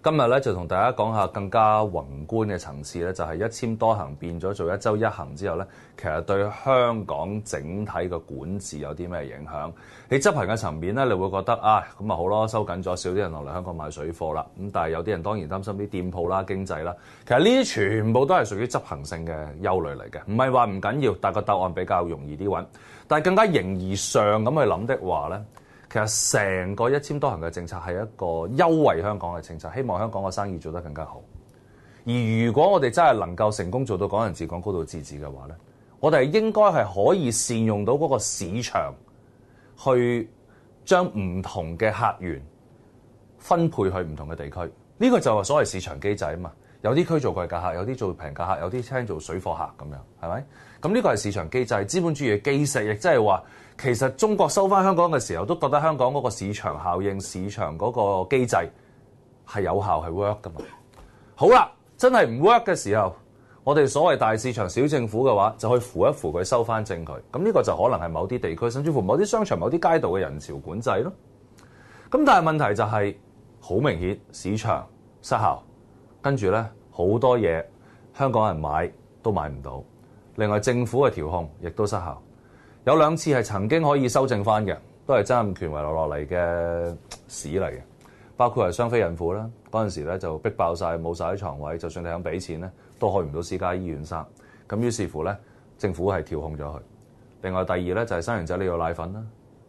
今日咧就同大家講下更加宏觀嘅層次咧，就係一簽多行變咗做一周一行之後咧，其實對香港整體嘅管治有啲咩影響？喺執行嘅層面咧，你會覺得啊，咁啊好咯，收緊咗，少啲人落嚟香港買水貨啦。咁但係有啲人當然擔心啲店鋪啦、經濟啦。其實呢啲全部都係屬於執行性嘅憂慮嚟嘅，唔係話唔緊要，但個答案比較容易啲揾。但係更加形而上咁去諗的話咧。其實成個一簽多行嘅政策係一個優惠香港嘅政策，希望香港嘅生意做得更加好。而如果我哋真係能夠成功做到港人治港、高度自治嘅話咧，我哋應該係可以善用到嗰個市場，去將唔同嘅客源分配去唔同嘅地區。呢個就係所謂市場機制啊嘛。有啲區做貴價客，有啲做平價客，有啲聽做水貨客咁樣，係咪？咁呢個係市場機制，資本主義嘅基石，亦即係話。其實中國收翻香港嘅時候，都覺得香港嗰個市場效應、市場嗰個機制係有效係 work 噶嘛。好啦，真係唔 work 嘅時候，我哋所謂大市場小政府嘅話，就去扶一扶佢收翻正佢。咁呢個就可能係某啲地區，甚至乎某啲商場、某啲街道嘅人潮管制咯。咁但係問題就係好明顯，市場失效，跟住咧好多嘢香港人買都買唔到。另外政府嘅調控亦都失效。有兩次係曾經可以修正翻嘅，都係爭權為留落嚟嘅史嚟嘅，包括係雙非孕婦啦。嗰陣時咧就逼爆晒，冇晒啲床位，就算你肯俾錢咧都去唔到私家醫院生。咁於是乎咧，政府係調控咗佢。另外第二咧就係生完仔你要奶粉啦，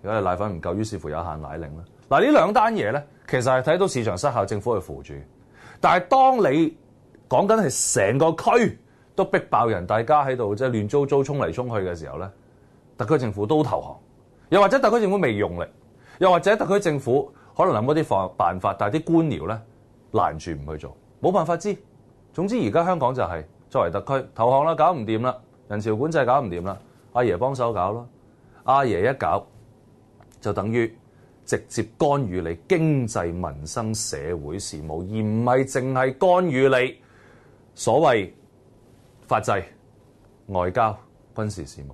如果你奶粉唔夠，於是乎有限奶令啦。嗱，呢兩單嘢咧其實係睇到市場失效，政府去扶住。但係當你講緊係成個區都逼爆人，大家喺度即係亂糟糟衝嚟衝去嘅時候咧。特區政府都投降，又或者特區政府未用力，又或者特區政府可能諗嗰啲方辦法，但係啲官僚咧攔住唔去做，冇辦法知。總之而家香港就係作為特區投降啦，搞唔掂啦，人潮管制搞唔掂啦，阿爺幫手搞咯，阿爺一搞就等於直接干預你經濟民生社會事務，而唔係淨係干預你所謂法制、外交、軍事事務。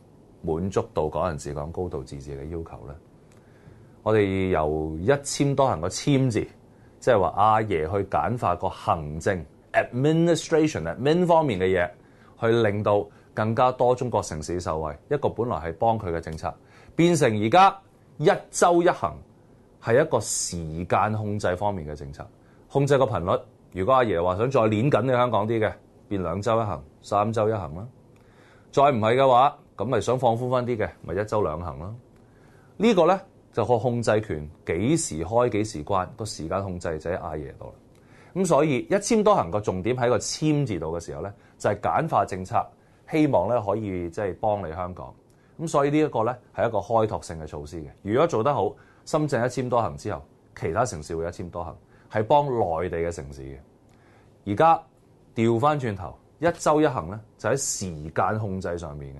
滿足到嗰人自講高度自治嘅要求咧，我哋由一千多行個簽字，即係話阿爺去簡化個行政 administration、admin 方面嘅嘢，去令到更加多中國城市受惠。一個本來係幫佢嘅政策，變成而家一週一行係一個時間控制方面嘅政策，控制個頻率。如果阿爺話想再捻緊你香港啲嘅，變兩週一行、三週一行啦。再唔係嘅話，咁咪想放寬翻啲嘅，咪一周兩行咯。呢個咧就個控制權幾時開幾時關，個時間控制就喺阿爺度啦。咁所以一簽多行個重點喺個簽字度嘅時候咧，就係簡化政策，希望咧可以即係幫你香港。咁所以呢一個咧係一個開拓性嘅措施嘅。如果做得好，深圳一簽多行之後，其他城市會一簽多行，係幫內地嘅城市嘅。而家調翻轉頭，一周一行咧就喺時間控制上面嘅。